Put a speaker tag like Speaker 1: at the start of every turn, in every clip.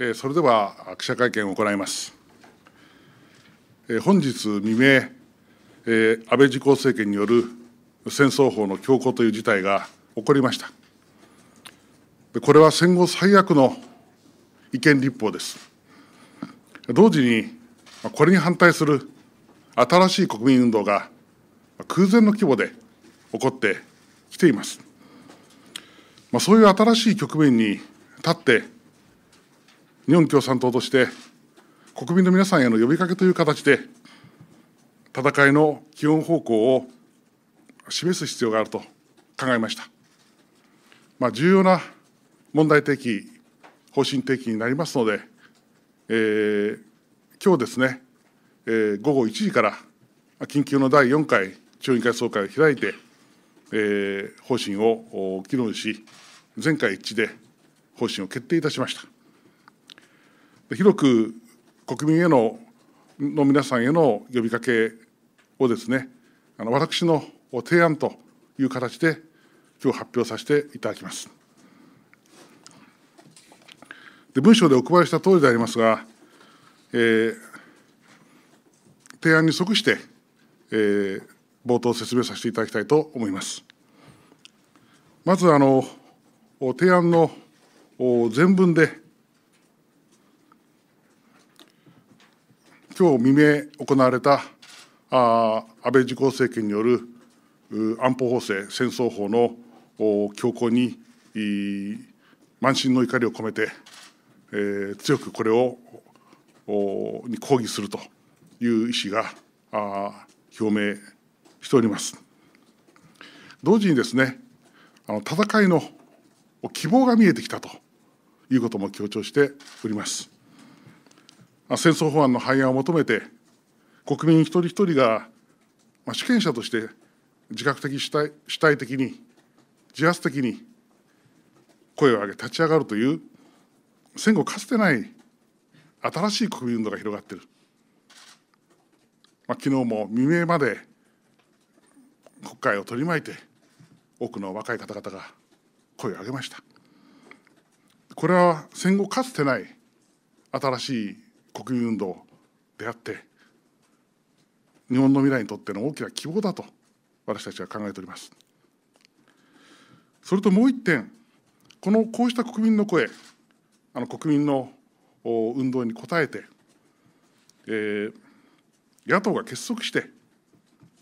Speaker 1: えそれでは記者会見を行います。え本日未明、え安倍自公政権による戦争法の強行という事態が起こりました。でこれは戦後最悪の違憲立法です。同時に、これに反対する新しい国民運動が空前の規模で起こってきています。まあ、そういう新しい局面に立って、日本共産党として国民の皆さんへの呼びかけという形で戦いの基本方向を示す必要があると考えました、まあ、重要な問題提起方針提起になりますので、えー、今日ですね、えー、午後1時から緊急の第4回中委員会総会を開いて、えー、方針を議論し全会一致で方針を決定いたしました。広く国民へのの皆さんへの呼びかけをですね、あの私の提案という形で、今日発表させていただきます。で文書でお配りした通りでありますが、えー、提案に即して、えー、冒頭説明させていただきたいと思います。まずあの提案の全文で今日未明行われたあ安倍自公政権による安保法制、戦争法の強行に満身の怒りを込めて、えー、強くこれをに抗議するという意思があ表明しております。同時にですね、あの戦いの希望が見えてきたということも強調しております。戦争法案の廃案を求めて、国民一人一人が、まあ、主権者として自覚的主体、主体的に、自発的に声を上げ、立ち上がるという、戦後かつてない新しい国民運動が広がっている。まあ、昨日も未明まで国会を取り巻いて多くの若い方々が声を上げましたこれは戦後かつてない新しい国民運動であって日本の未来にとっての大きな希望だと私たちは考えております。それともう一点、このこうした国民の声、あの国民の運動に応えて、えー、野党が結束して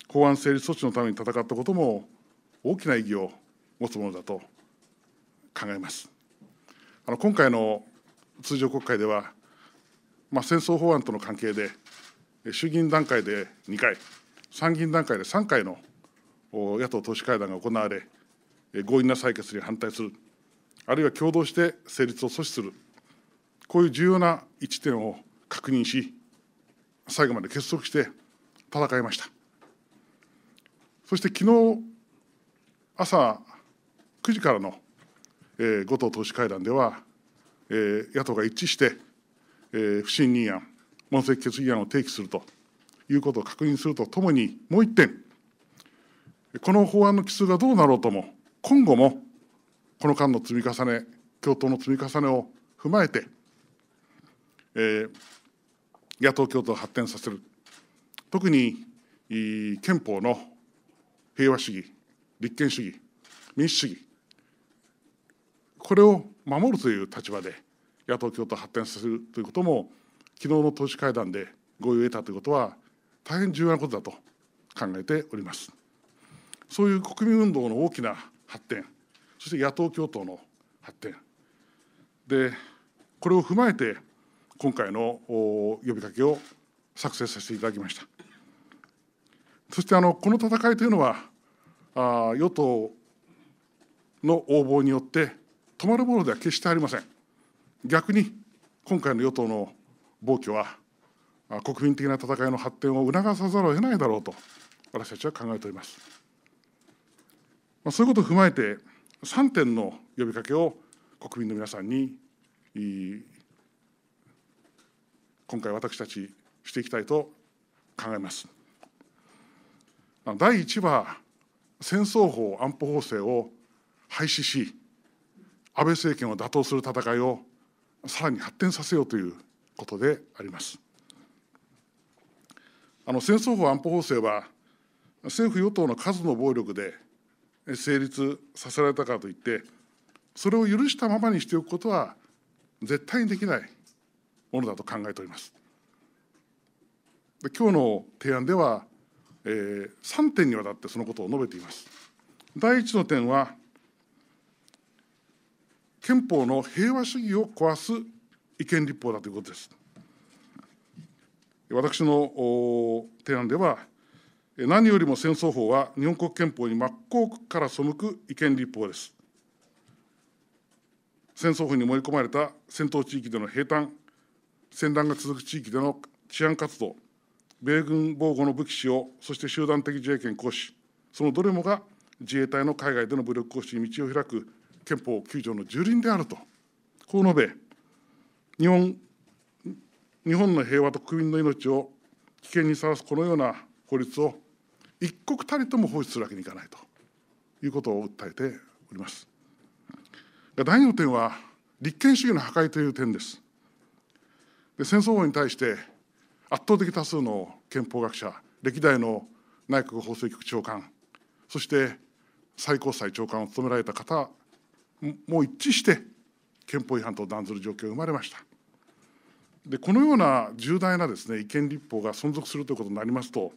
Speaker 1: 法案成立措置のために戦ったことも大きな意義を持つものだと考えます。あの今回の通常国会ではまあ、戦争法案との関係で、衆議院段階で2回、参議院段階で3回の野党党首会談が行われ、強引な採決に反対する、あるいは共同して成立を阻止する、こういう重要な一点を確認し、最後まで結束して戦いました。そして昨日朝9時からの、えー、5党党首会談では、えー、野党が一致して、え不信任案、問責決議案を提起するということを確認するとともに、もう1点、この法案の規数がどうなろうとも、今後もこの間の積み重ね、共闘の積み重ねを踏まえて、えー、野党共闘を発展させる、特に憲法の平和主義、立憲主義、民主主義、これを守るという立場で、野党共闘発展させるということも、昨日の党首会談で合意を得たということは、大変重要なことだと考えております。そういう国民運動の大きな発展、そして野党共闘の発展、でこれを踏まえて、今回の呼びかけを作成させていただきました。そしてあのこの戦いというのは、あ与党の横暴によって止まるものでは決してありません。逆に今回の与党の暴挙は、国民的な戦いの発展を促さざるを得ないだろうと、私たちは考えております。まあ、そういうことを踏まえて、3点の呼びかけを国民の皆さんに、今回、私たちしていきたいと考えます。第1は、戦争法、安保法制を廃止し、安倍政権を打倒する戦いをさらに発展させようということであります。あの戦争法安保法制は政府・与党の数の暴力で成立させられたからといってそれを許したままにしておくことは絶対にできないものだと考えております。で今日の提案では、えー、3点にわたってそのことを述べています。第一の点は憲法の平和主義を壊す違憲立法だということです。私の提案では、何よりも戦争法は日本国憲法に真っ向から背く違憲立法です。戦争法に盛り込まれた戦闘地域での平坦、戦乱が続く地域での治安活動、米軍防護の武器使用、そして集団的自衛権行使、そのどれもが自衛隊の海外での武力行使に道を開く憲法9条の蹂躙であると、こう述べ、日本日本の平和と国民の命を危険にさらすこのような法律を一刻たりとも放置するわけにいかないということを訴えております。第二の点は、立憲主義の破壊という点です。で戦争法に対して圧倒的多数の憲法学者、歴代の内閣法制局長官、そして最高裁長官を務められた方もう一致して憲法違反と断ずる状況が生まれました。でこのような重大なです、ね、違憲立法が存続するということになりますと、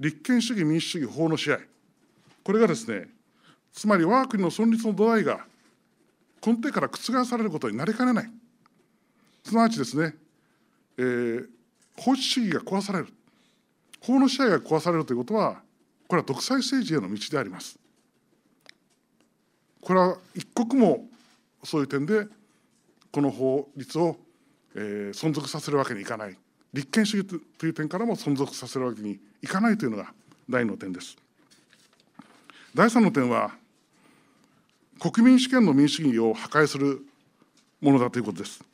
Speaker 1: 立憲主義、民主主義、法の支配、これがですね、つまり我が国の存立の土台が根底から覆されることになりかねない、すなわちですね、えー、法治主義が壊される、法の支配が壊されるということは、これは独裁政治への道であります。これは一刻もそういう点でこの法律を、えー、存続させるわけにいかない立憲主義という点からも存続させるわけにいかないというのが第2の点です。第3の点は国民主権の民主主義を破壊するものだということです。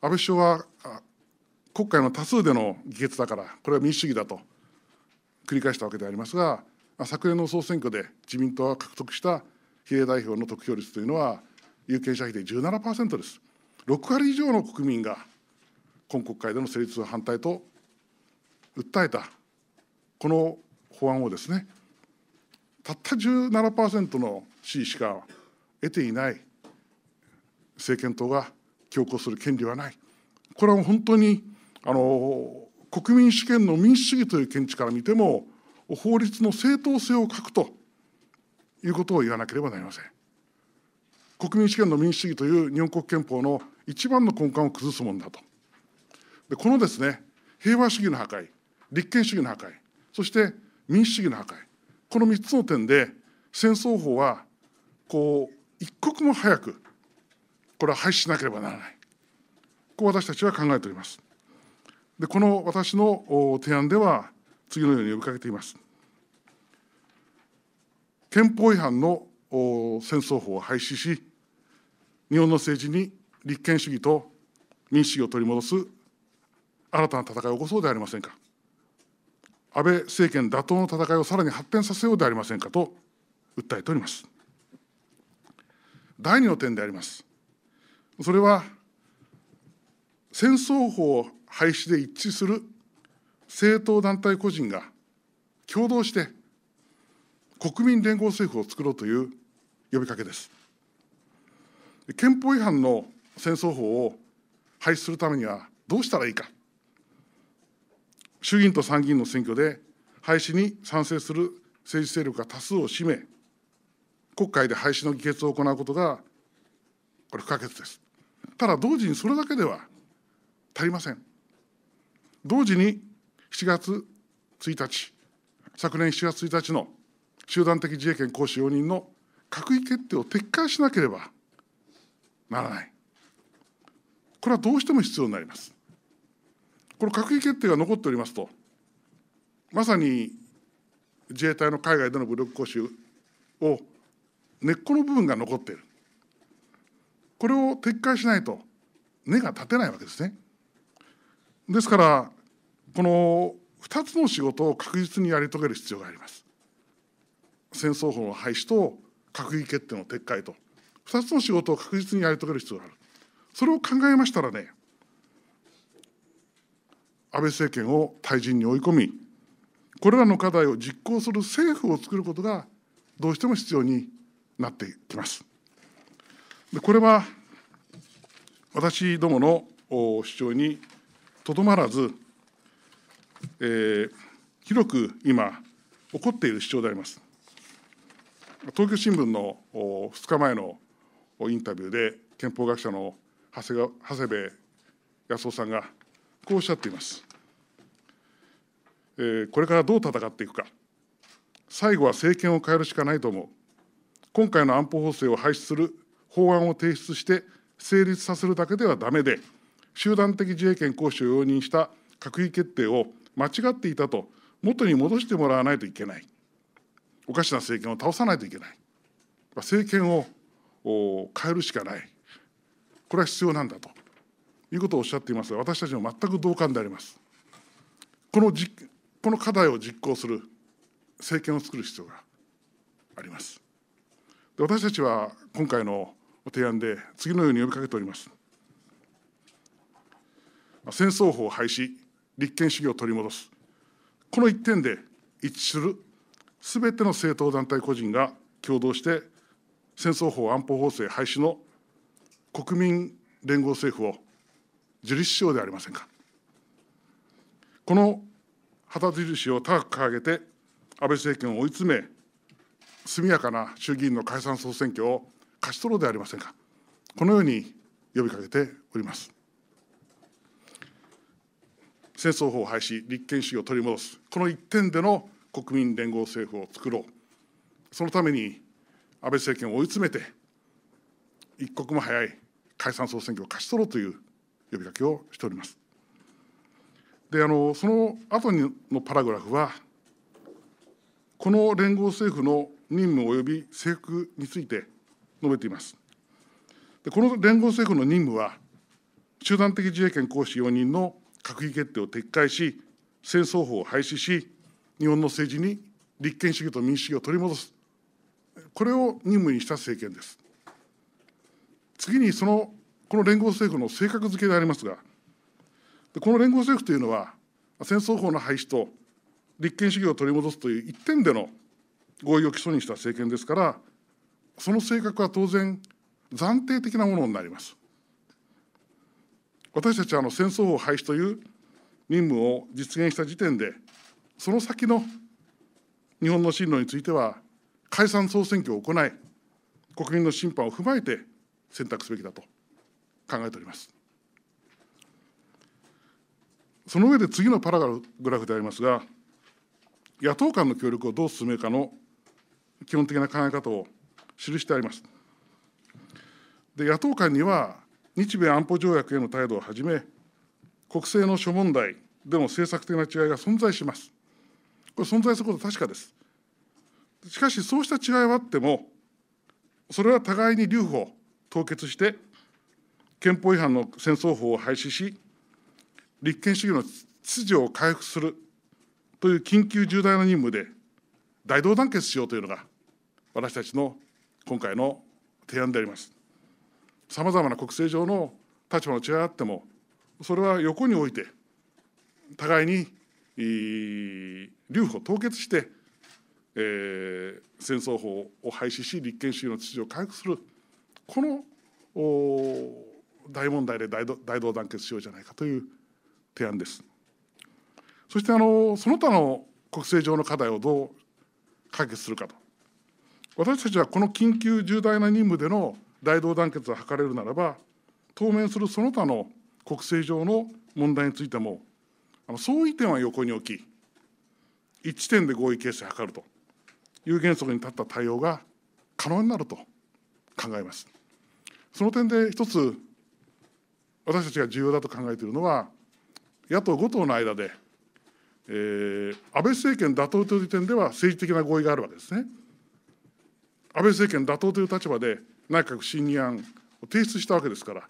Speaker 1: 安倍首相は国会の多数での議決だからこれは民主主義だと繰り返したわけでありますが昨年の総選挙で自民党は獲得した比例代表の得票率というのは、有権者比で17%です。6割以上の国民が今国会での成立反対と訴えたこの法案をですねたった17%の支持しか得ていない政権党が強行する権利はないこれは本当にあの国民主権の民主主義という見地から見ても法律の正当性を欠くということを言わなければなりません。国民主権の民主主義という日本国憲法の一番の根幹を崩すものだと。でこのですね平和主義の破壊、立憲主義の破壊、そして民主主義の破壊、この3つの点で戦争法はこう一刻も早くこれは廃止しなければならない。こう私たちは考えております。でこの私の提案では次のように呼びかけています。憲法違反の戦争法を廃止し、日本の政治に立憲主義と民主主義を取り戻す新たな戦いを起こそうではありませんか。安倍政権打倒の戦いをさらに発展させようではありませんかと訴えております。第二の点であります。それは戦争法廃止で一致する政党団体個人が共同して国民連合政府を作ろうという呼びかけです。憲法違反の戦争法を廃止するためにはどうしたらいいか。衆議院と参議院の選挙で廃止に賛成する政治勢力が多数を占め、国会で廃止の議決を行うことが、これ、不可欠です。ただ、同時にそれだけでは足りません。同時に7月1日、昨年7月1日の集団的自衛権行使容認の閣議決定を撤回しなければならない。これはどうしても必要になります。この閣議決定が残っておりますと、まさに自衛隊の海外での武力行使を根っこの部分が残っている。これを撤回しないと根が立てないわけですね。ですから、この2つの仕事を確実にやり遂げる必要があります。戦争法の廃止と閣議決定の撤回と2つの仕事を確実にやり遂げる必要があるそれを考えましたらね安倍政権を退陣に追い込みこれらの課題を実行する政府を作ることがどうしても必要になってきます。でこれは私どもの主張にとどまらず、えー、広く今起こっている主張であります。東京新聞の2日前のインタビューで、憲法学者の長谷長谷部康夫さんが、こうおっしゃっています。えー、これからどう戦っていくか、最後は政権を変えるしかないと思う。今回の安保法制を廃止する法案を提出して成立させるだけではだめで、集団的自衛権行使を容認した閣議決定を間違っていたと元に戻してもらわないといけない。おかしな政権を倒さないといけない政権を変えるしかないこれは必要なんだということをおっしゃっていますが私たちも全く同感でありますこのじこの課題を実行する政権を作る必要がありますで私たちは今回の提案で次のように呼びかけております戦争法廃止立憲主義を取り戻すこの一点で一致するすべての政党団体個人が共同して戦争法安保法制廃止の国民連合政府を自立しようではありませんか。この旗印を高く掲げて安倍政権を追い詰め速やかな衆議院の解散総選挙を勝ち取ろうではありませんかこのように呼びかけております戦争法廃止立憲主義を取り戻すこの一点での国民連合政府を作ろう、そのために安倍政権を追い詰めて、一刻も早い解散・総選挙を勝ち取ろうという呼びかけをしております。であのその後のパラグラフは、この連合政府の任務及び制服について述べています。でこの連合政府の任務は、集団的自衛権行使容認の閣議決定を撤回し、戦争法を廃止し、日本の政治に立憲主義と民主主義を取り戻す、これを任務にした政権です。次にその、この連合政府の性格づけでありますが、この連合政府というのは、戦争法の廃止と立憲主義を取り戻すという一点での合意を基礎にした政権ですから、その性格は当然、暫定的なものになります。私たちはあの戦争法廃止という任務を実現した時点で、その先の日本の進路については、解散・総選挙を行い、国民の審判を踏まえて選択すべきだと考えております。その上で次のパラグラフでありますが、野党間の協力をどう進めるかの基本的な考え方を記してあります。で野党間には、日米安保条約への態度をはじめ、国政の諸問題での政策的な違いが存在します。これ存在することは確かです。しかしそうした違いはあってもそれは互いに留保凍結して憲法違反の戦争法を廃止し立憲主義の秩序を回復するという緊急重大な任務で大同団結しようというのが私たちの今回の提案であります。さまざまな国政上の立場の違いがあってもそれは横において互いに留保凍結して、えー、戦争法を廃止し立憲主義の秩序を回復するこの大問題で大大同団結しようじゃないかという提案です。そしてあのその他の国政上の課題をどう解決するかと。私たちはこの緊急重大な任務での大同団結が図れるならば、当面するその他の国政上の問題についても、あの相違点は横に置き、一点で合意形成を図るという原則に立った対応が可能になると考えます。その点で一つ私たちが重要だと考えているのは野党5党の間で、えー、安倍政権打倒という点では政治的な合意があるわけですね。安倍政権打倒という立場で内閣審議案を提出したわけですから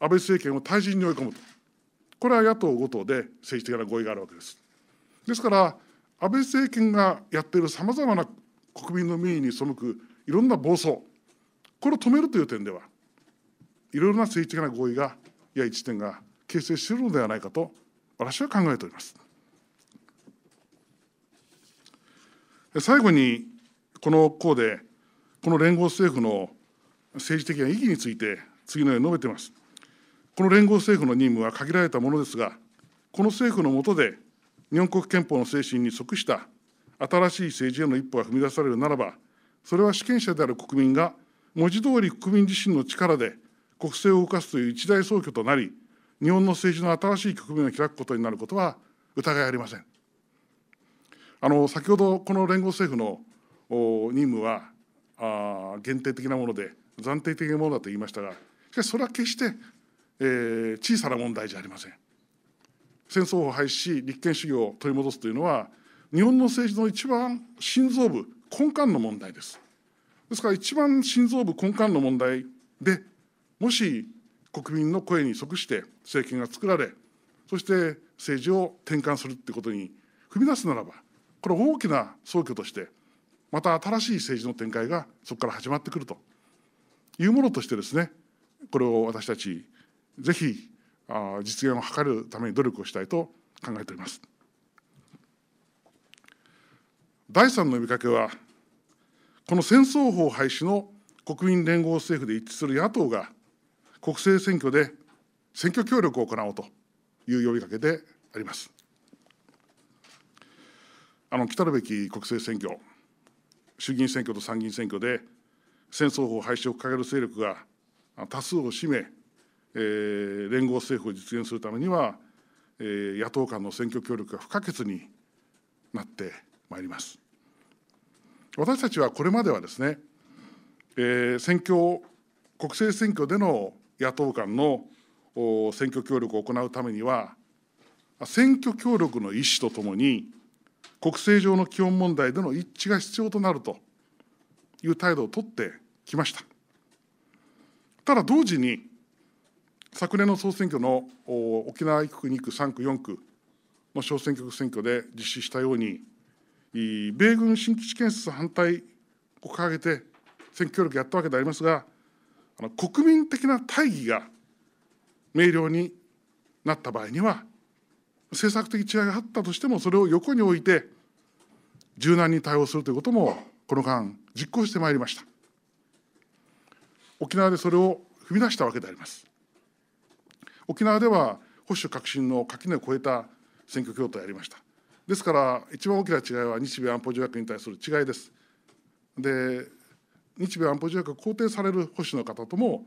Speaker 1: 安倍政権を退陣に追い込むとこれは野党5党で政治的な合意があるわけです。ですから安倍政権がやっているさまざまな国民の民意に背くいろんな暴走、これを止めるという点では、いろいろな政治的な合意が、いや一点が形成しているのではないかと、私は考えております。最後に、この項で、この連合政府の政治的な意義について、次のように述べています。この連合政府の任務は限られたものですが、この政府の下で、日本国憲法の精神に即した新しい政治への一歩が踏み出されるならば、それは主権者である国民が、文字通り国民自身の力で国政を動かすという一大総挙となり、日本の政治の新しい局面を開くことになることは疑いありません。あの先ほど、この連合政府の任務はあ限定的なもので、暫定的なものだと言いましたが、しかしそれは決して、えー、小さな問題じゃありません。戦争を廃止し立憲主義を取り戻すというのは日本の政治の一番心臓部根幹の問題ですですから一番心臓部根幹の問題でもし国民の声に即して政権が作られそして政治を転換するってことに踏み出すならばこれ大きな総挙としてまた新しい政治の展開がそこから始まってくるというものとしてですねこれを私たちぜひ実現を図るために努力をしたいと考えております。第3の呼びかけは、この戦争法廃止の国民連合政府で一致する野党が、国政選挙で選挙協力を行おうという呼びかけであります。あの来たるべき国政選挙、衆議院選挙と参議院選挙で、戦争法廃止を掲げる勢力が多数を占め、えー、連合政府を実現するためには、えー、野党間の選挙協力が不可欠になってまいります。私たちはこれまではですね、えー、選挙国政選挙での野党間の選挙協力を行うためには、選挙協力の意思とともに、国政上の基本問題での一致が必要となるという態度を取ってきました。ただ同時に、昨年の総選挙の沖縄1区、2区、3区、4区の小選挙区選挙で実施したように、米軍新基地建設反対を掲げて選挙協力やったわけでありますが、あの国民的な大義が明瞭になった場合には、政策的違いがあったとしても、それを横に置いて、柔軟に対応するということも、この間、実行してまいりました。沖縄でそれを踏み出したわけであります。沖縄では保守革新の垣根を越えた選挙協闘をやりました。ですから、一番大きな違いは日米安保条約に対する違いです。で、日米安保条約を肯定される保守の方とも、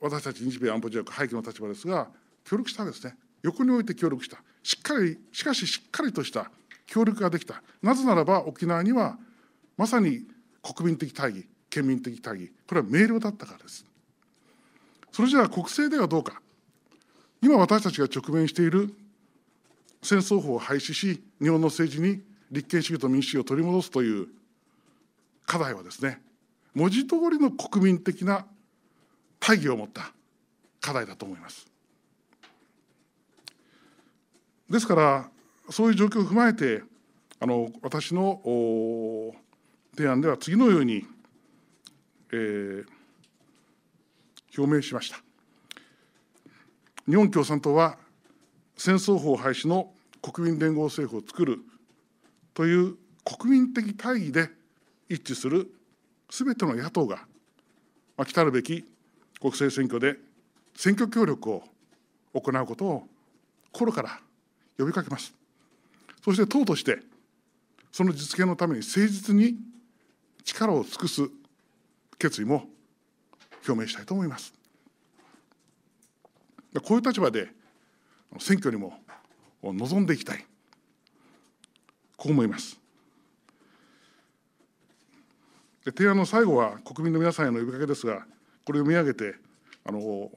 Speaker 1: 私たち日米安保条約廃棄の立場ですが、協力したわけですね。横において協力した。しっかり、しかししっかりとした協力ができた。なぜならば沖縄には、まさに国民的大義、県民的大義、これは明瞭だったからです。それじゃあ国政ではどうか。今私たちが直面している戦争法を廃止し、日本の政治に立憲主義と民主主義を取り戻すという課題はですね、文字通りの国民的な大義を持った課題だと思います。ですから、そういう状況を踏まえて、あの私の提案では次のように、えー、表明しました。日本共産党は戦争法廃止の国民連合政府を作るという国民的大義で一致するすべての野党が、まあ、来たるべき国政選挙で選挙協力を行うことを心から呼びかけます。そして党として、その実現のために誠実に力を尽くす決意も表明したいと思います。こういう立場で選挙にも望んでいきたい、こう思います。で提案の最後は国民の皆さんへの呼びかけですが、これを見上げて、あの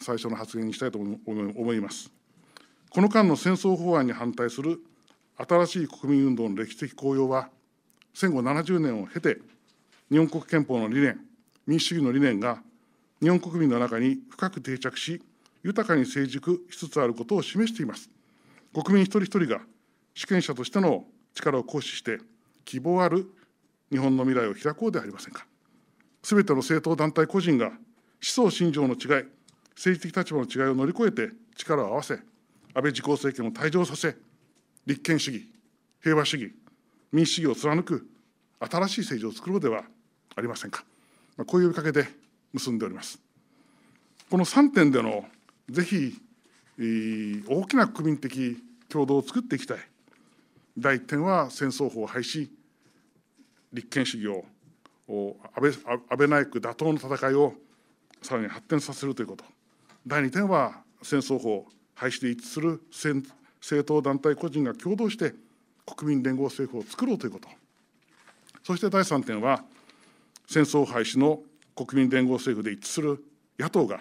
Speaker 1: 最初の発言にしたいと思います。この間の戦争法案に反対する新しい国民運動の歴史的効用は、戦後70年を経て、日本国憲法の理念、民主主義の理念が日本国民の中に深く定着し、豊かに成熟しつつあることを示しています。国民一人一人が主権者としての力を行使して、希望ある日本の未来を開こうではありませんか。すべての政党団体個人が思想信条の違い、政治的立場の違いを乗り越えて力を合わせ、安倍自公政権を退場させ、立憲主義、平和主義、民主主義を貫く新しい政治を作ろうではありませんか。まあ、こういう呼びかけで結んでおります。この3点でのぜひ、大きな国民的共同を作っていきたい。第1点は戦争法廃止、立憲主義を安倍安倍内閣打倒の戦いをさらに発展させるということ。第2点は戦争法廃止で一致する政党団体個人が共同して国民連合政府を作ろうということ。そして第3点は戦争廃止の国民連合政府で一致する野党が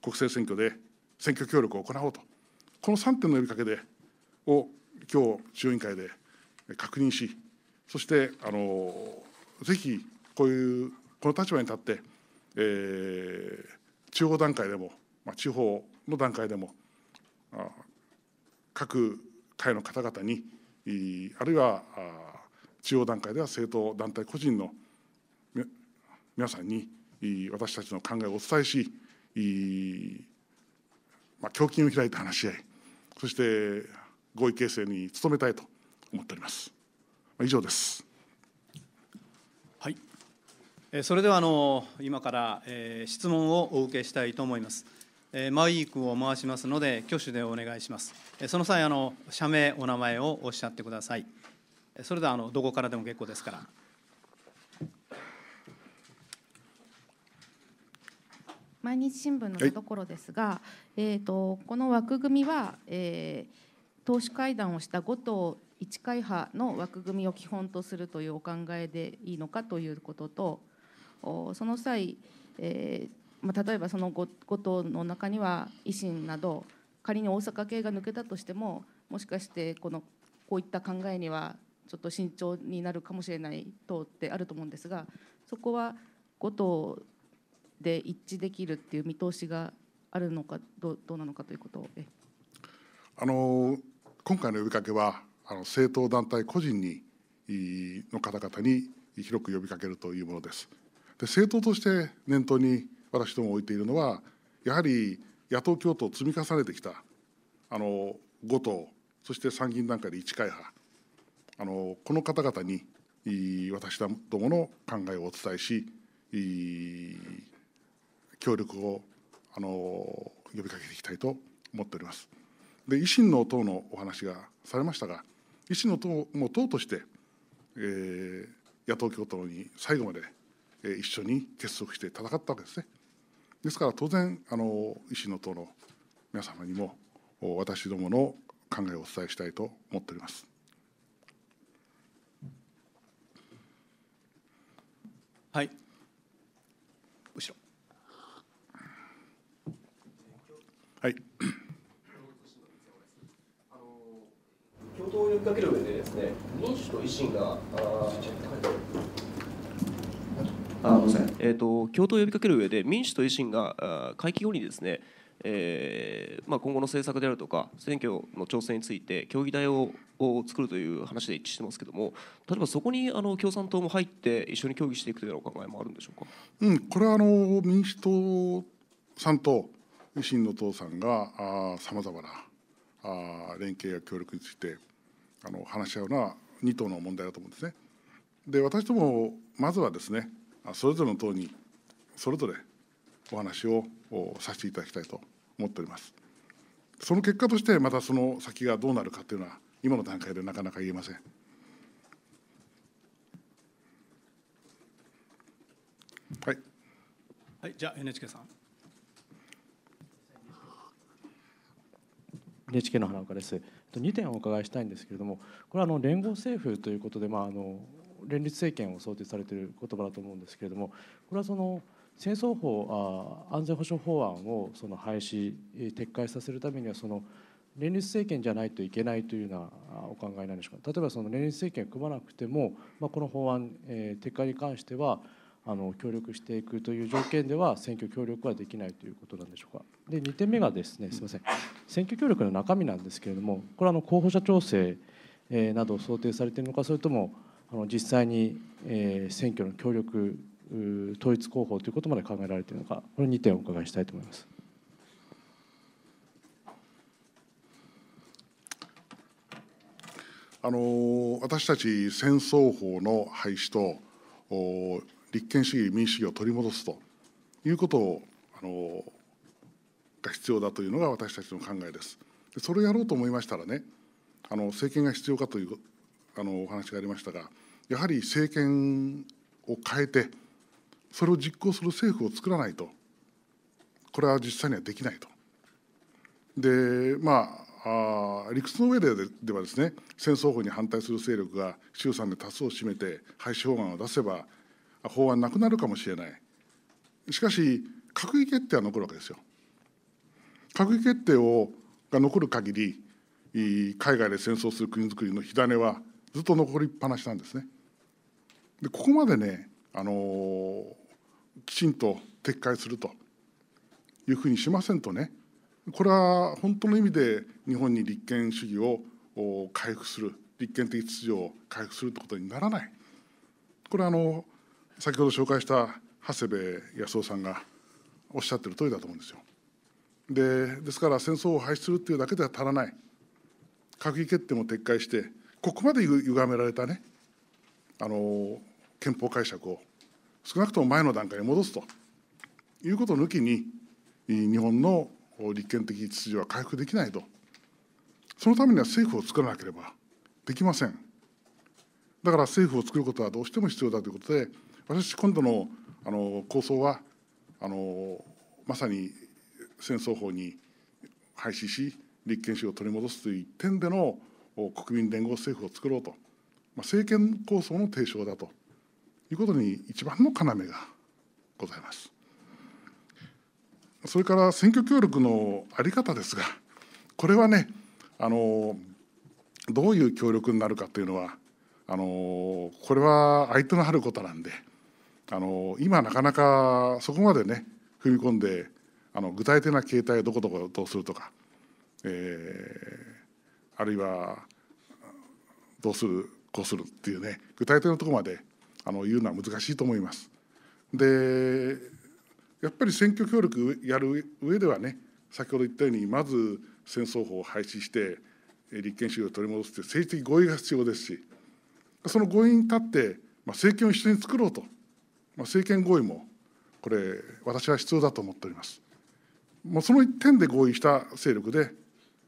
Speaker 1: 国政選挙で選挙協力を行おうと、この3点の呼びかけでを今日中央委員会で確認し、そしてあのぜひこういうこの立場に立って、えー、地方段階でも、まあ、地方の段階でも、あ各会の方々に、あるいはあ中央段階では政党、団体、個人の皆さんに、私たちの考えをお伝えし、まあ、胸筋を開いた話し合い、そして合意形成に努めたいと思っております。以上です。はい。
Speaker 2: それではあの今から質問をお受けしたいと思います。マイクを回しますので挙手でお願いします。その際あの社名お名前をおっしゃってください。それではあのどこからでも結構ですから。
Speaker 3: 毎日新聞のところですが、はい、えーと、この枠組みは、えー、党首会談をした5党1会派の枠組みを基本とするというお考えでいいのかということとその際、えー、まあ、例えばその 5, 党の中には維新など仮に大阪系が抜けたとしてももしかしてこのこういった考えにはちょっと慎重になるかもしれない党ってあると思うんですがそこは5党で一致できるっていう見通しがあるのかどうどうなのかということを
Speaker 1: あの今回の呼びかけはあの政党団体個人にの方々に広く呼びかけるというものです。で政党として念頭に私ども置いているのはやはり野党共闘を積み重ねてきたあの5党そして参議院段階で一会派あのこの方々に私どもの考えをお伝えし協力をあの呼びかけていきたいと思っております。で維新の党のお話がされましたが維新の党も党として、えー、野党共闘に最後まで、えー、一緒に結束して戦ったわけですね。ですから当然あの維新の党の皆様にも私どもの考えをお伝えしたいと思っております。
Speaker 2: はいはい。共闘を呼びかける上でですね、民主と維新が、ああ、ませんえっ、ー、と共闘を呼びかける上で民主と維新が会期後にですね。えーまあ、今後の政策であるとか選挙の調整について協議台をを作るという話で一致してますけども例えばそこにあの共産党も入って一緒に協議
Speaker 1: していくというお考えもあるんでしょうか、うん、これはあの民主党さんと真の党さんがさまざまなあ連携や協力についてあの話し合うのは2党の問題だと思うんですね。で私どもまずはですねそれぞれの党にそれぞれお話をさせていただきたいと思っております。その結果としてまたその先がどうなるかというのは今の段階でなかなか言えません。
Speaker 2: はい。はい、じゃあ NHK さん。
Speaker 4: NHK の花岡です。2点お伺いしたいんですけれども、これはあの連合政府ということで、まあ、あの連立政権を想定されている言葉だと思うんですけれども、これはその戦争法あ安全保障法案をその廃止撤回させるためにはその連立政権じゃないといけないというようなお考えなんでしょうか。例えばその連立政権を組まなくても、まあ、この法案、えー、撤回に関してはあの協力していくという条件では選挙協力はできないということなんでしょうか。で2点目がですねすみません選挙協力の中身なんですけれどもこれはの候補者調整などを想定されているのかそれともあの実際に選挙の協力統一候補ということまで考えられているのかこれ2点お伺いしたいと思います。
Speaker 1: あの私たち戦争法の廃止と立憲主義民主主義を取り戻すということをあのが必要だというのが私たちの考えです。でそれをやろうと思いましたらねあの政権が必要かというあのお話がありましたがやはり政権を変えてそれを実行する政府を作らないとこれは実際にはできないと。でまああ理屈の上でではですね戦争法に反対する勢力が衆参で多数を占めて廃止法案を出せば法案なくなるかもしれない。しかし、閣議決定は残るわけですよ。閣議決定をが残る限り、海外で戦争する国づくりの火種はずっと残りっぱなしなんですね。でここまでね、あのー、きちんと撤回するというふうにしませんとね、これは本当の意味で日本に立憲主義を回復する、立憲的秩序を回復するということにならない。これはあのー先ほど紹介した長谷部康夫さんがおっしゃってる通りだと思うんですよ。でですから戦争を廃止するっていうだけでは足らない閣議決定も撤回してここまで歪められたねあの憲法解釈を少なくとも前の段階に戻すということ抜きに日本の立憲的秩序は回復できないとそのためには政府を作らなければできませんだから政府を作ることはどうしても必要だということで私、今度のあの構想はあの、まさに戦争法に廃止し、立憲主義を取り戻すという一点での国民連合政府を作ろうと、まあ、政権構想の提唱だということに一番の要がございます。それから選挙協力の在り方ですが、これはね、あのどういう協力になるかというのは、あのこれは相手のあることなんで、あの今なかなかそこまでね踏み込んであの具体的な形態をどこどこどうするとか、えー、あるいはどうするこうするっていうね具体的なとこまであの言うのは難しいと思います。でやっぱり選挙協力やる上ではね先ほど言ったようにまず戦争法を廃止して立憲主義を取り戻すという政治的合意が必要ですしその合意に立って、まあ、政権を一緒に作ろうとまあ、政権合意もこれ私は必要だと思っております。もうその一点で合意した勢力で、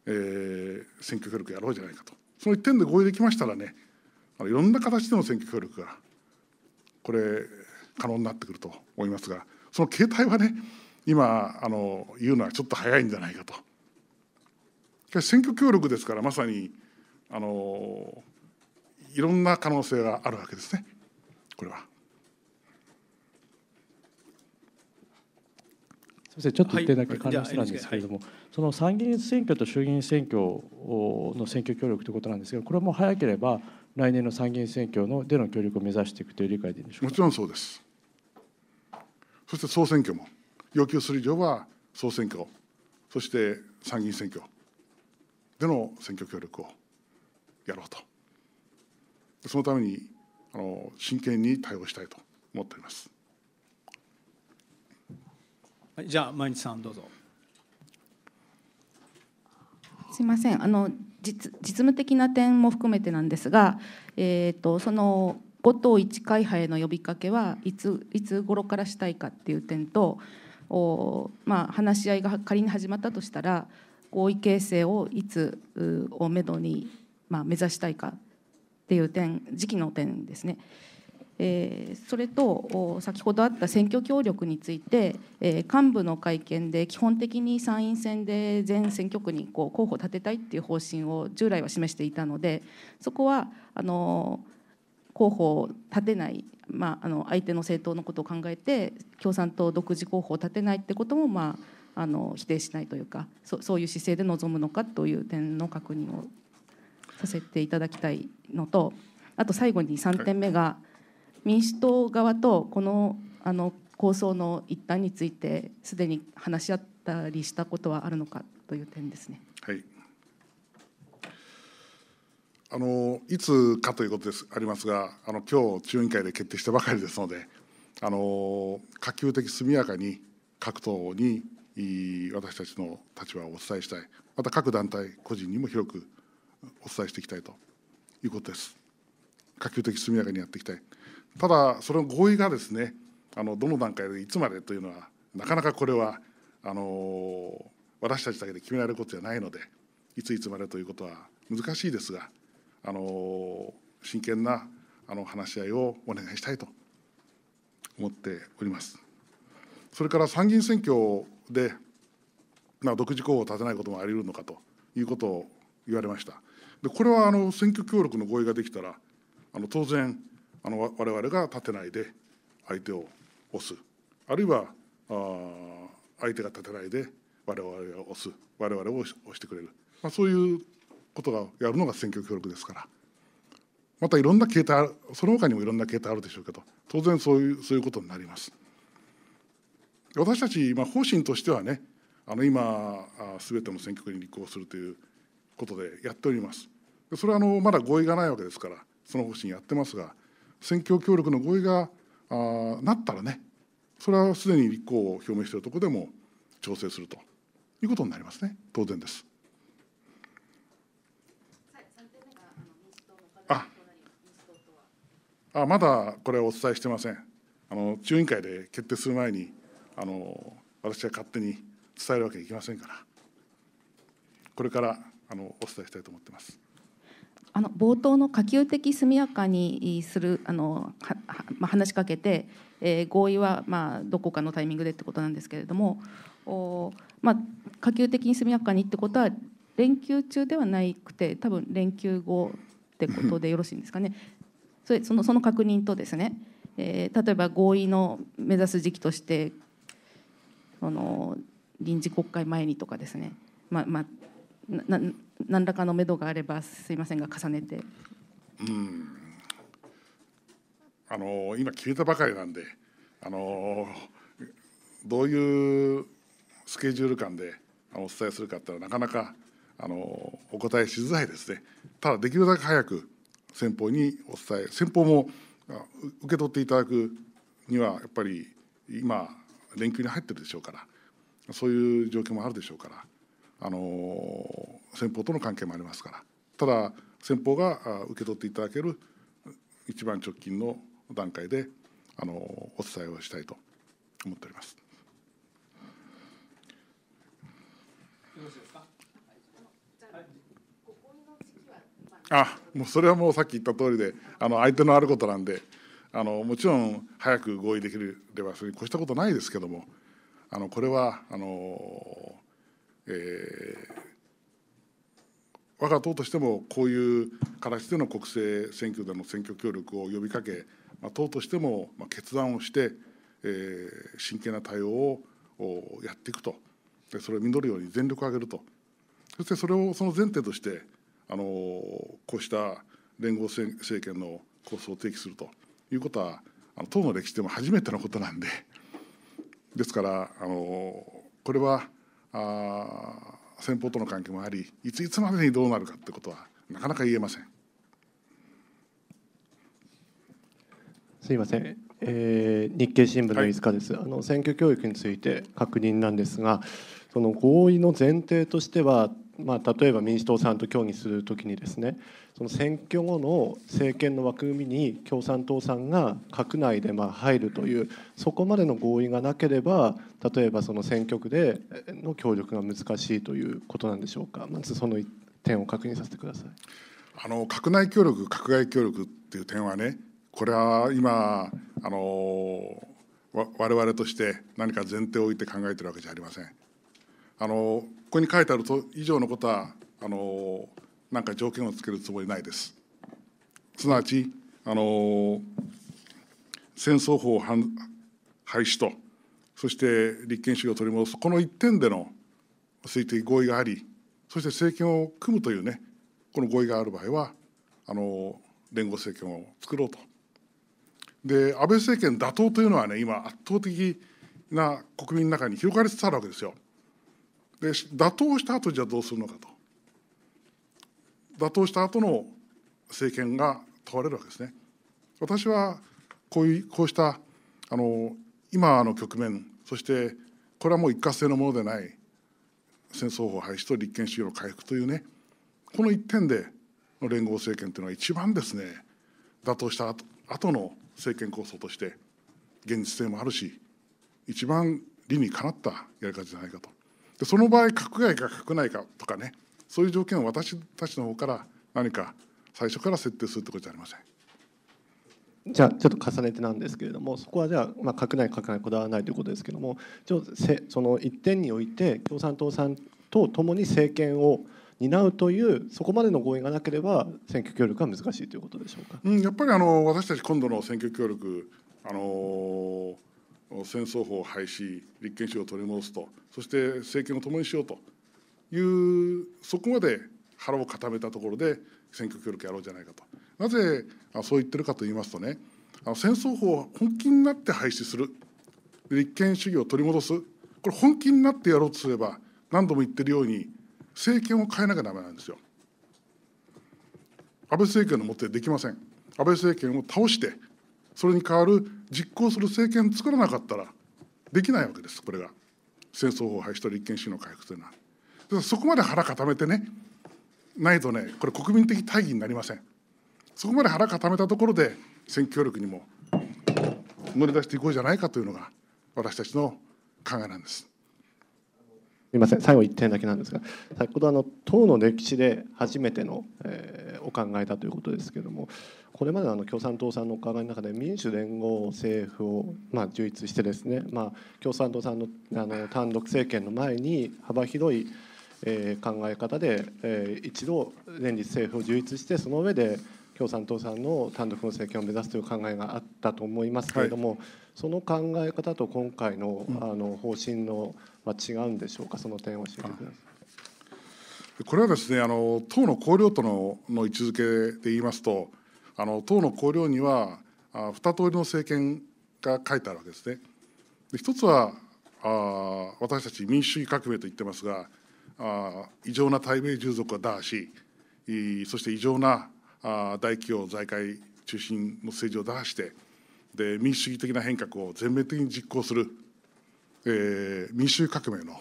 Speaker 1: えー、選挙協力やろうじゃないかとその一点で合意できましたらねいろんな形での選挙協力がこれ可能になってくると思いますがその形態はね今あの言うのはちょっと早いんじゃないかと。しかし選挙協力ですからまさにあのいろんな可能性があるわけですねこれは。
Speaker 4: ちょっと一点だけ関連してなんですけれども、はい、その参議院選挙と衆議院選挙の選挙協力ということなんですがこれも早ければ来年の参議院選挙のでの協力を目指していくという理解でいいでしょうかもちろんそうです
Speaker 1: そして総選挙も要求する以上は総選挙そして参議院選挙での選挙協力をやろうとそのためにあの真剣に対応したいと思っております。
Speaker 2: はい、じゃあ毎日さんどうぞ。
Speaker 3: すみませんあの実実務的な点も含めてなんですが、えーと、その5党1会派への呼びかけはいついつ頃からしたいかっていう点とお、まあ、話し合いが仮に始まったとしたら合意形成をいつをめどに、まあ、目指したいかっていう点時期の点ですね。えー、それと先ほどあった選挙協力について、えー、幹部の会見で基本的に参院選で全選挙区にこう候補を立てたいっていう方針を従来は示していたのでそこはあの候補を立てない、まあ、あの相手の政党のことを考えて共産党独自候補を立てないってことも、まあ、あの否定しないというかそそういう姿勢で臨むのかという点の確認をさせていただきたいのとあと最後に3点目が、はい民主党側とこのあの構想の一端についてすでに話し合ったりしたことはあるのかという点ですね。
Speaker 1: はいあのいつかということですありますが、あの今日中委員会で決定したばかりですので、あの可及的速やかに各党に私たちの立場をお伝えしたい、また各団体、個人にも広くお伝えしていきたいということです。可及的速やかにやっていきたい。ただ、その合意がですねあのどの段階でいつまでというのは、なかなかこれはあの私たちだけで決められることじゃないので、いついつまでということは難しいですが、あの真剣なあの話し合いをお願いしたいと思っております。それから参議院選挙で、な独自候補を立てないこともあり得るのかということを言われました。でこれはあの選挙協力の合意ができたらあの当然あの我々が立てないで相手を押すあるいはあ相手が立てないで我々が押す我々を押してくれる、まあ、そういうことがやるのが選挙協力ですからまたいろんな形態その他にもいろんな形態あるでしょうけど当然そういうそういうことになります。私たち、今方針としてはねあの今すべての選挙区に立候補するということでやっております。それはあのまだ合意がないわけですからその方針やってますが選挙協力の合意があなったらね、それはすでに立候補を表明しているところでも調整するということになりますね、当然です。ああまだこれはお伝えしてません。あの中委員会で決定する前にあの私は勝手に伝えるわけにいきませんから、これからあのお伝えしたいと思ってます。あの
Speaker 3: 冒頭の可及的速やかにするあのは、まあ、話しかけて、えー、合意はまあどこかのタイミングでってことなんですけれどもお、まあ、可及的に速やかにってことは連休中ではなくて多分連休後ってことでよろしいんですかね。それそのその確認とですね、えー、例えば合意の目指す時期としてその臨時国会前にとかですね、まあまあ、な何らかのめどがあればすいませんが重ねて。
Speaker 1: うんあの今決めたばかりなんであのどういうスケジュール感でお伝えするかってなかなかあのお答えしづらいですねただできるだけ早く先方にお伝え先方も受け取っていただくにはやっぱり今連休に入ってるでしょうからそういう状況もあるでしょうから。あの先方との関係もありますからただ先方が受け取っていただける一番直近の段階であのお伝えをしたいと思っております。あもうそれはもうさっき言った通りであの相手のあることなんであのもちろん早く合意できればそれに越したことないですけどもあのこれはあのえー、我が党としてもこういう形での国政選挙での選挙協力を呼びかけ、まあ、党としても決断をして、えー、真剣な対応をやっていくとそれを実るように全力を挙げるとそしてそれをその前提としてあのこうした連合政権の構想を提起するということはあの党の歴史でも初めてのことなんでですからあのこれはあ先方との関係もありいついつまでにどうなるかってことはなかなか言えません。すいません、え
Speaker 5: ー、日経新聞の飯塚です、はい、あの選挙教育について確認なんですがその合意の前提としてはまあ、例えば民主党さんと協議するときにですねその選挙後の政権の枠組みに共産党さんが閣内でまあ入るというそこまでの合意がなければ例えばその選挙区での協力が難しいということなんでしょうかまずその点を確認させてください。あの閣
Speaker 1: 内協力、閣外協力っていう点はね、これは今、あのわ我々として何か前提を置いて考えてるわけじゃありません。あのここに書いてあると以上のことはあのなんか条件をつけるつもりないです。すなわちあの戦争法廃止とそして立憲主義を取り戻すこの一点での推定合意がありそして政権を組むというねこの合意がある場合はあの連合政権を作ろうと。で安倍政権打倒というのはね今圧倒的な国民の中に広がりつつあるわけですよ。で打倒した後じゃどうするのかと打倒した後の政権が問われるわけですね。私はこういうこうしたあの今の局面そしてこれはもう一過性のものでない戦争法廃止と立憲主義の回復というねこの一点での連合政権というのは一番ですね打倒した後後の政権構想として現実性もあるし一番理にかなったやり方じゃないかとでその場合閣外か閣内かとかねそういう条件を私たちの方から何か最初から設定するってことじゃありません。じゃあちょっと重ねてなんですけれどもそこはじゃあ、
Speaker 5: まあ、閣内閣外こだわらないということですけどもその一点において共産党さんとともに政権を担うというそこまでの合意がなければ選挙協力は難しいということでしょうか。
Speaker 1: うん、やっぱりあの私たち今度の選挙協力あのー戦争法廃止、立憲主義を取り戻すと、そして政権を共にしようという、そこまで腹を固めたところで、選挙協力やろうじゃないかと。なぜそう言ってるかと言いますとね、あの戦争法を本気になって廃止する、立憲主義を取り戻す、これ、本気になってやろうとすれば、何度も言ってるように、政権を変えなきゃだめなんですよ。安倍政権のもとでできません。安倍政権を倒してそれに代わる実行する政権作らなかったらできないわけですこれが戦争崩廃と立憲主義の回復というのは。そこまで腹固めてねないとねこれ国民的大義になりません。そこまで腹固めたところで選挙力にも乗り出していこうじゃないかというのが私たちの考えなんです。す
Speaker 5: みません最後1点だけなんですが先ほどあの党の歴史で初めての、えー、お考えだということですけれどもこれまでの共産党さんのお考えの中で民主連合政府をま充実してですね、まあ、共産党さんのあの単独政権の前に幅広い、え考え方で、え一度連立政府を充実してその上で共産党さんの単独の政権を目指すという考えがあったと思いますけれども、はい、その考え方と今回のあの方針のは違うんでしょうか、その点を教えてく
Speaker 1: ださい。これはですねあの党の綱領とのの位置づけで言いますとあの党の綱領にはあ2通りの政権が書いてあるわけですね。で一つはあ私たち民主主義革命と言ってますがあ異常な対米従属は打破しそして異常なあ大企業財界中心の政治を打破してで民主主義的な変革を全面的に実行する、えー、民主主義革命の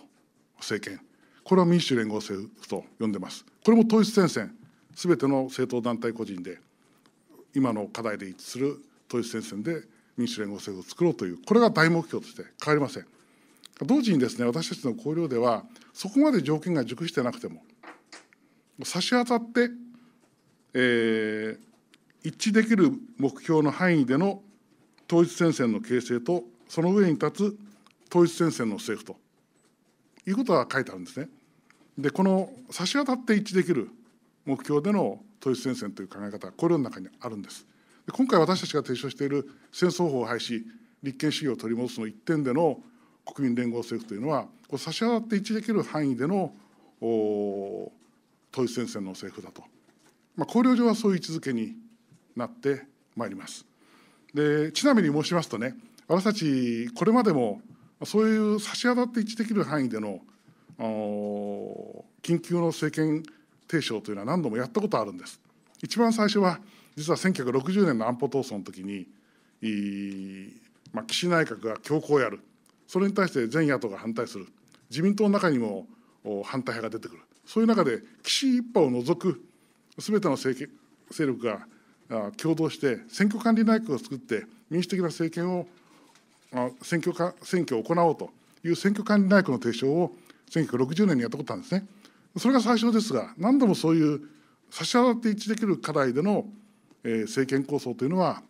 Speaker 1: 政権これは民主連合政府と呼んでますこれも統一戦線すべての政党団体個人で今の課題で一致する統一戦線で民主連合政府を作ろうというこれが大目標として変わりません同時にですね私たちの綱領ではそこまで条件が熟してなくても差し当たって、えー、一致できる目標の範囲での統一戦線の形成とその上に立つ統一戦線の政府ということが書いてあるんですね。でこの差し当たって一致できる目標での統一戦線という考え方、これの中にあるんです。で今回私たちが提唱している戦争法を廃止、立憲主義を取り戻すの一点での国民連合政府というのは、こう差し当たって一致できる範囲での統一戦線の政府だと、まあ、考慮上はそういう位置づけになってまいります。でちなみに申しますとね、私たち、これまでもそういう差し当たって一致できる範囲での緊急の政権提唱というのは何度もやったことあるんです。一番最初は実は1960年の安保闘争の時に、まあ、岸内閣が強行やるそれに対して全野党が反対する自民党の中にも反対派が出てくるそういう中で岸一派を除くすべての勢力が共同して選挙管理内閣を作って民主的な政権を選挙か選挙を行おうという選挙管理内閣の提唱を1960年にやったことなんですね。それが最初ですが何度もそういう差し当たって一致できる課題での、え政権構想というのは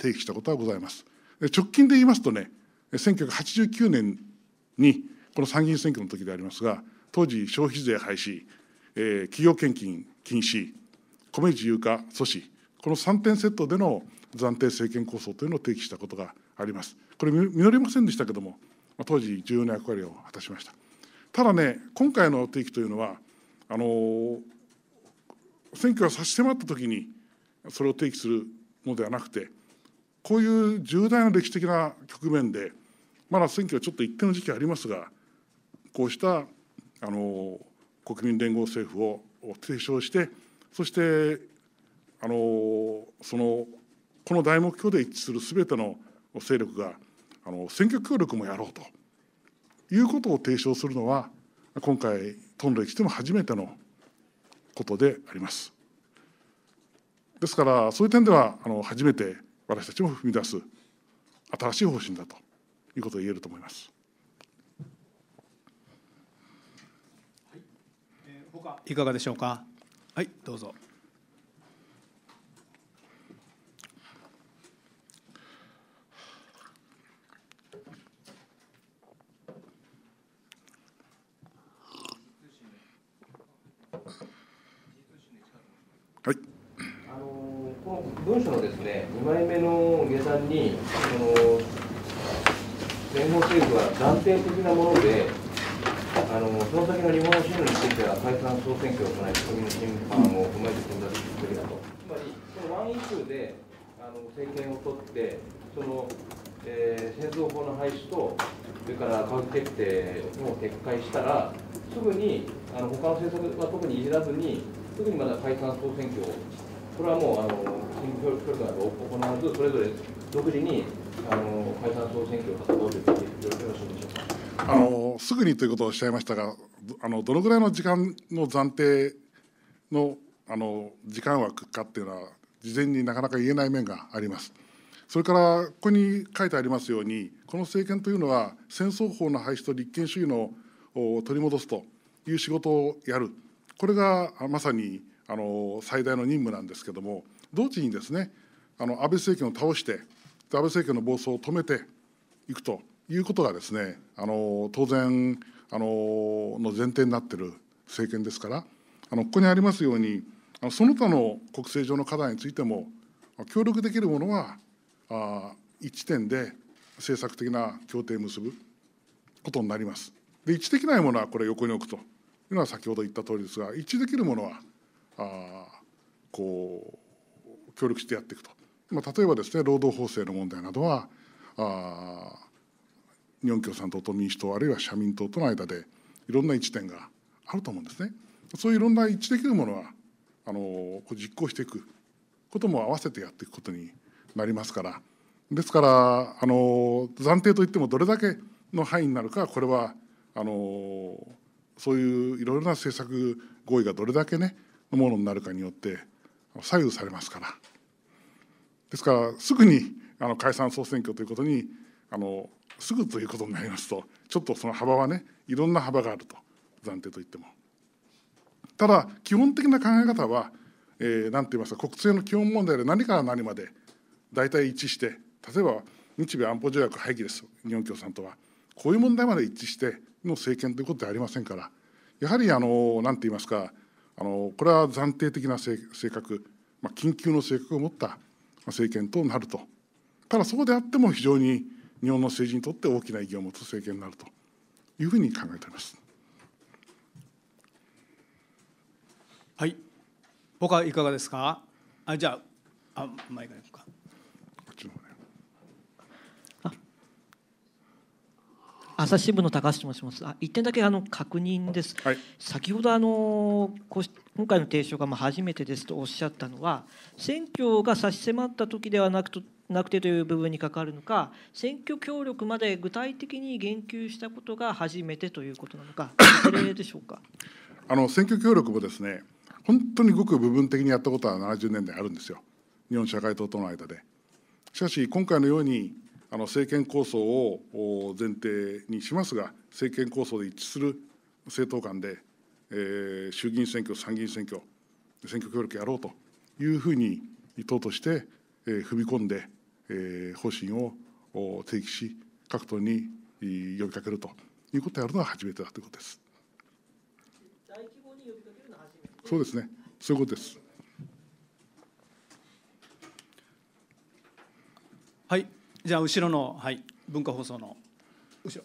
Speaker 1: 提起したことはございます。直近で言いますとね1989年にこの参議院選挙の時でありますが当時消費税廃止、え企業献金禁止米自由化阻止この3点セットでの暫定政権構想というのを提起したことがあります。これ実りませんでしたけども当時重要な役割を果たしました。ただね、今回の提起というのは、あの選挙が差し迫ったときに、それを提起するのではなくて、こういう重大な歴史的な局面で、まだ選挙はちょっと一定の時期ありますが、こうしたあの国民連合政府を提唱して、そしてあのそのこの大目標で一致するすべての勢力があの選挙協力もやろうと。いうことを提唱するのは今回トンレキしても初めてのことであります。ですからそういう点ではあの初めて私たちも踏み出す新しい方針だということを言えると思います。
Speaker 2: いかがでしょうか。はい、どうぞ。
Speaker 4: はい。あのこの文書のですね、2枚目の下段に、その連合政府は暫定的なもので、あのその先の日本の進路については解散総選挙を行い、国の審判を踏まえてくんだべきだと。つまり、そのワンイシューであの政権を取って、その、えー、戦争法の廃止と、それから閣議決定を撤回したら、すぐにあの他の政策は特にいじらずに、特にまだ解散総選挙、これはもう、あの選挙協力など行わず、それぞれ独自にあの解
Speaker 5: 散総選挙を動ういで、よろしいでしょう
Speaker 1: か。あのすぐにということをおっしゃいましたが、あのどのぐらいの時間の暫定のあの時間枠かっていうのは、事前になかなか言えない面があります。それからここに書いてありますように、この政権というのは、戦争法の廃止と立憲主義のを取り戻すという仕事をやる。これがまさにあの最大の任務なんですけども、同時にですね、あの安倍政権を倒して、安倍政権の暴走を止めていくということがですね、あの当然あのの前提になっている政権ですから、あのここにありますように、その他の国政上の課題についても、協力できるものは、あ一致点で政策的な協定を結ぶことになります。で一致できないものはこれ横に置くというのは先ほど言った通りですが一致できるものはあこう協力してやっていくと、まあ、例えばですね労働法制の問題などはあ日本共産党と民主党あるいは社民党との間でいろんな一致点があると思うんですね。そういういろんな一致できるものはあの実行していくことも合わせてやっていくことになりますからですからあの暫定といってもどれだけの範囲になるかこれはあのそういういろいろな政策合意がどれだけねのものになるかによって左右されますからですからすぐにあの解散総選挙ということにあのすぐということになりますとちょっとその幅はねいろんな幅があると暫定といってもただ基本的な考え方は何、えー、なんて言いますか国政の基本問題で何から何まで大体一致して例えば日米安保条約廃棄です日本共産党はこういう問題まで一致しての政権ということではありませんから、やはりあのなんて言いますか、あのこれは暫定的な性格、まあ、緊急の性格を持った政権となると、ただそうであっても非常に日本の政治にとって大きな意義を持つ政権になるというふうに考えております。はい、他いかがです
Speaker 2: か。あじゃあ、あ前からいくか。
Speaker 3: 朝日新聞の高橋と申します。あ、一点だけあの確認です。はい、先ほどあのこう今回の提唱がまあ初めてですとおっしゃったのは、選挙が差し迫った時ではなくとなくてという部分に関わるのか、選挙協力まで具体的に言及したことが初めてということなのか、それでし
Speaker 1: ょうか。あの選挙協力もですね、本当にごく部分的にやったことは70年代あるんですよ。日本社会党との間で。しかし今回のようにあの政権構想を前提にしますが、政権構想で一致する政党間で、えー、衆議院選挙、参議院選挙、選挙協力やろうというふうに党として、えー、踏み込んで、えー、方針を提起し、各党に呼びかけるということをやるのは初めてだということです。大規模に呼びかけるのは初めてそうですね、そういうことです。
Speaker 2: はい、じゃあ後ろの、はい、文化放送の後ろ。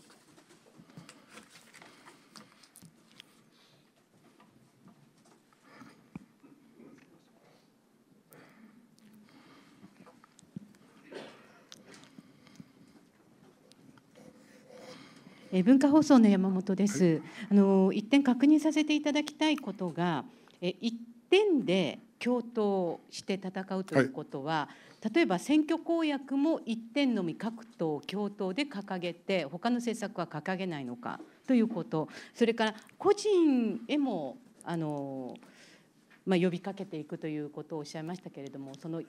Speaker 3: 文化放送の山本です。あの一点確認させていただきたいことが、え一点で共闘して戦うということは、はい、例えば選挙公約も1点のみ各党共闘で掲げて他の政策は掲げないのかということそれから個人へもあの、まあ、呼びかけていくということをおっしゃいましたけれどもその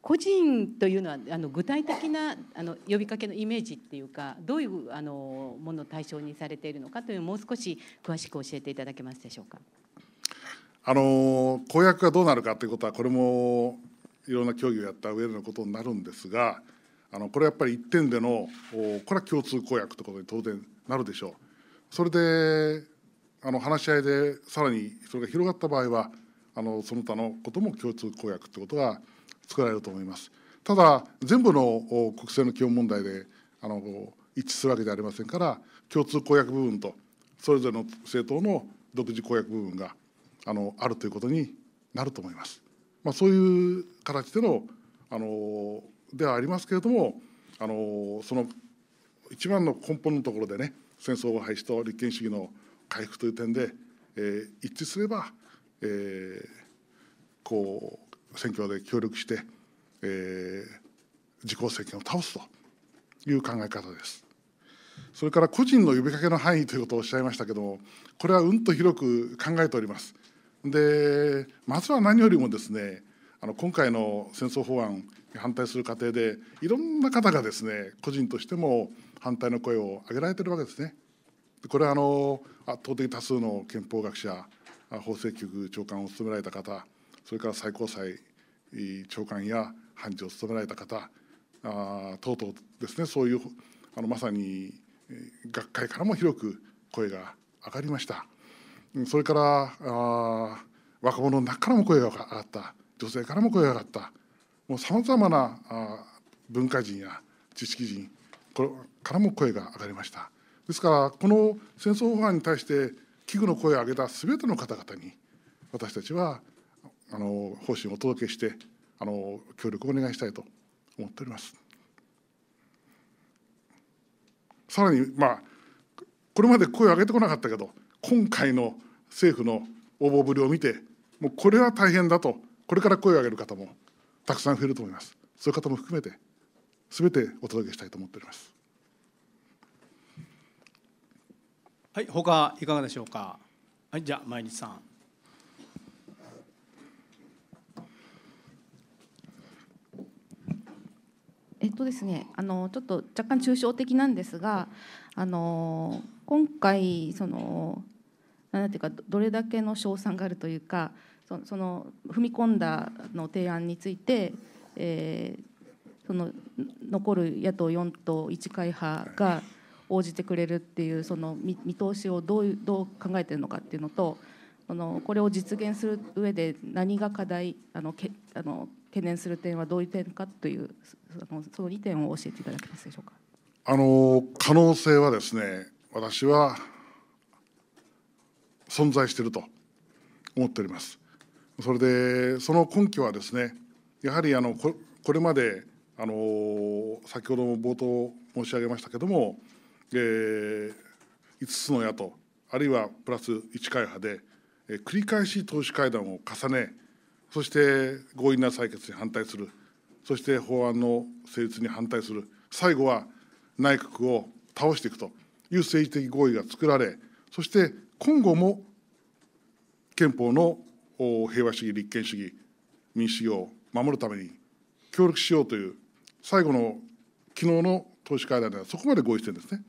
Speaker 3: 個人というのはあの具体的なあの呼びかけのイメージっていうかどういうあのものを対象にされているのかというのをもう少し詳しく教えていただけますでしょうか。
Speaker 1: あの公約がどうなるかということは、これもいろんな協議をやった上でのことになるんですが、あのこれはやっぱり一点での、これは共通公約ということに当然なるでしょう。それであの話し合いでさらにそれが広がった場合は、あのその他のことも共通公約ということが作られると思います。ただ、全部の国政の基本問題であの一致するわけではありませんから、共通公約部分と、それぞれの政党の独自公約部分があのあるということになると思います。まあ、そういう形でのあのではありますけれどもあのその一番の根本のところでね戦争廃止と立憲主義の回復という点で、えー、一致すれば、えー、こう選挙で協力して、えー、自公政権を倒すという考え方です。それから個人の呼びかけの範囲ということをおっしゃいましたけどもこれはうんと広く考えております。でまずは何よりもですねあの今回の戦争法案に反対する過程でいろんな方がですね個人としても反対の声を上げられてるわけですね。これはあの圧倒的多数の憲法学者法制局長官を務められた方それから最高裁長官や判事を務められた方あ等々ですねそういうあのまさに学会からも広く声が上がりました。それからあ若者の中からも声が上がった女性からも声が上がったもうさまざまなあ文化人や知識人からも声が上がりましたですからこの戦争法案に対して危惧の声を上げた全ての方々に私たちはあの方針をお届けしてあの協力をお願いしたいと思っております。さらにまあこれまで声を上げてこなかったけど今回の政府の応募ぶりを見て、もうこれは大変だと、これから声を上げる方もたくさん増えると思います。そういう方も含めて、すべてお届けしたいと思っております。
Speaker 2: はい、他いかがでしょうか。はい、じゃ毎日さん。
Speaker 3: えっとですね、あのちょっと若干抽象的なんですが、あの今回そのなんていうかどれだけの賞賛があるというかその踏み込んだの提案について、えー、その残る野党4党1会派が応じてくれるっていうその見通しをどうどう考えてるのかっていうのとそのこれを実現する上で何が課題あのけあの懸念する点はどういう点かというそのその2点を教えていただけますでしょうか。
Speaker 1: あの可能性はですね私は存在していると思っております。それでその根拠はですねやはりあのこれまであの先ほども冒頭申し上げましたけども、えー、5つの野党あるいはプラス1会派で、えー、繰り返し党首会談を重ねそして強引な採決に反対するそして法案の成立に反対する最後は内閣を倒していくという政治的合意が作られそして今後も憲法の平和主義、立憲主義、民主主義を守るために協力しようという最後の昨日の党首会談ではそこまで合意してるんですね。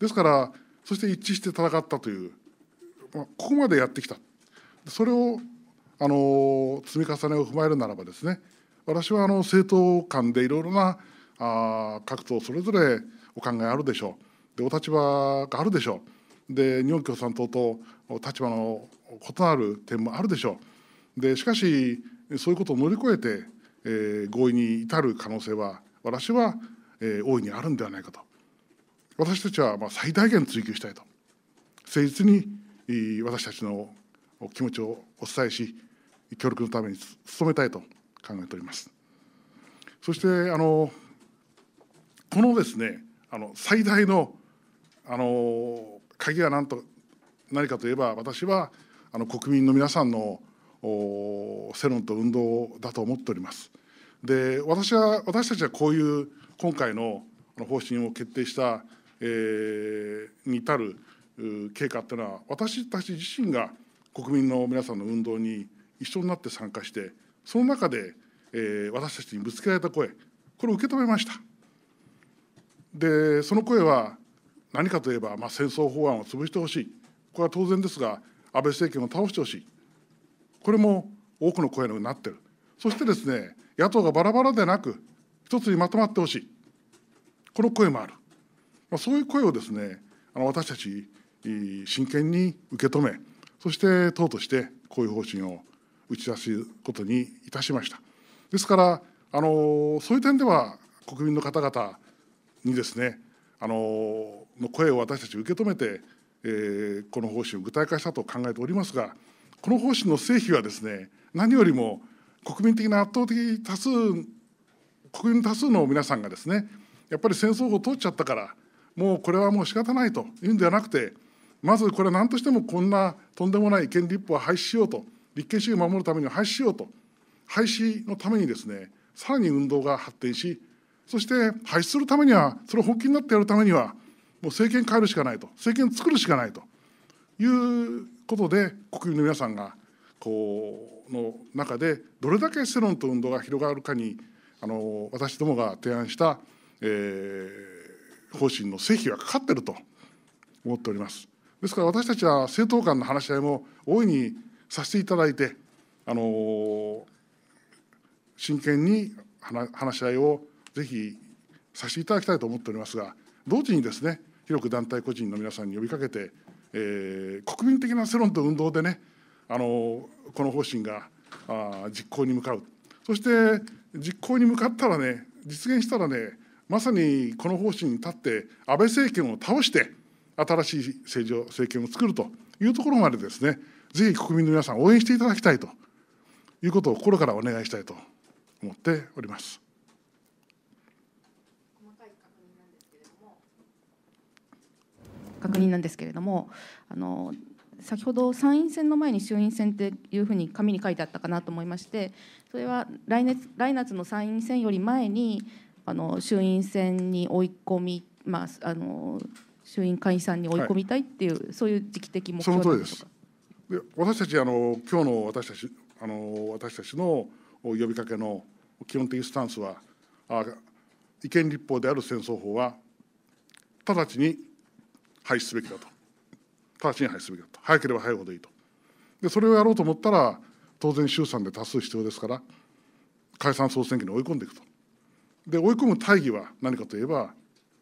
Speaker 1: ですから、そして一致して戦ったという、まあ、ここまでやってきた、それをあの積み重ねを踏まえるならばですね、私はあの政党間でいろいろなあ各党それぞれお考えあるでしょうで、お立場があるでしょう。で日本共産党と立場の異なる点もあるでしょうでしかしそういうことを乗り越えて、えー、合意に至る可能性は私は、えー、大いにあるんではないかと私たちはまあ最大限追求したいと誠実に私たちの気持ちをお伝えし協力のために努めたいと考えておりますそしてあのこのですねあの最大のあの鍵は何と何かといえば私はあの国民の皆さんの世論と運動だと思っております。で私は私たちはこういう今回の方針を決定した、えー、に至る経過っていうのは私たち自身が国民の皆さんの運動に一緒になって参加してその中で、えー、私たちにぶつけられた声これを受け止めましたでその声は何かといえば、まあ、戦争法案を潰してほしい、これは当然ですが、安倍政権を倒してほしい、これも多くの声になっている、そしてですね野党がバラバラでなく、一つにまとまってほしい、この声もある、まあ、そういう声をですねあの私たち、真剣に受け止め、そして党としてこういう方針を打ち出すことにいたしました。ですからあのそういう点では国民の方々にですねあのの声を私たち受け止めて、えー、この方針を具体化したと考えておりますがこの方針の成否はですね何よりも国民的な圧倒的多数国民多数の皆さんがですねやっぱり戦争を通っちゃったからもうこれはもう仕方ないというんではなくてまずこれは何としてもこんなとんでもない意見立法は廃止しようと立憲主義を守るために廃止しようと廃止のためにですねさらに運動が発展しそして廃止するためには、それを本気になってやるためには、もう政権変えるしかないと、政権作るしかないということで、国民の皆さんが、こう、の中で、どれだけ世論と運動が広がるかに、あの私どもが提案した、えー、方針の成否がかかっていると思っております。ですから私たちは政党間の話し合いも大いにさせていただいて、あの真剣に話し合いをぜひさせていただきたいと思っておりますが、同時にですね、広く団体個人の皆さんに呼びかけて、えー、国民的な世論と運動でね、あのこの方針があ実行に向かう、そして実行に向かったらね、実現したらね、まさにこの方針に立って、安倍政権を倒して、新しい政治を政権を作るというところまでですね、ぜひ国民の皆さん、応援していただきたいということを心からお願いしたいと思っております。
Speaker 3: 確認なんですけれども、あの先ほど参院選の前に衆院選っていうふうに紙に書いてあったかなと思いましてそれは来年来夏の参院選より前にあの衆院選に追い込み、まあ、あの衆院会員さんに追い込みたいっていう、はい、そういう時期的目標なんでし
Speaker 1: ょうか私たちあの今日の私たちあの私たちの呼びかけの基本的スタンスはあ違憲立法である戦争法は直ちに廃止すべきだと直ちに廃止すべきだと早ければ早いほどいいとでそれをやろうと思ったら当然衆参で多数必要ですから解散総選挙に追い込んでいくとで追い込む大義は何かといえば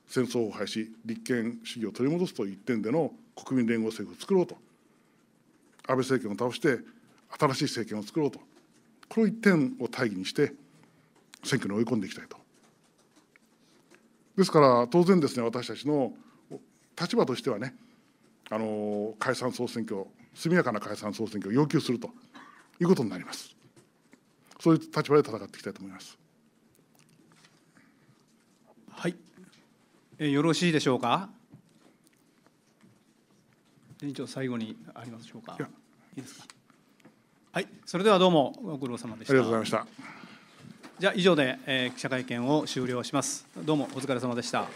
Speaker 1: 戦争を廃止立憲主義を取り戻すという一点での国民連合政府を作ろうと安倍政権を倒して新しい政権を作ろうとこの一点を大義にして選挙に追い込んでいきたいと。ですから当然ですね私たちの立場としてはね、あの解散・総選挙、速やかな解散・総選挙を要求するということになります。そういう立場で戦っていきたいと思います。はい、
Speaker 2: えよろしいでしょうか。委員長最後にありますでしょうか。いいですか。はい、それではどうもご苦労様でした。ありがとうございました。じゃあ以上で、え記者会見を終了します。どうもお疲れ様でした。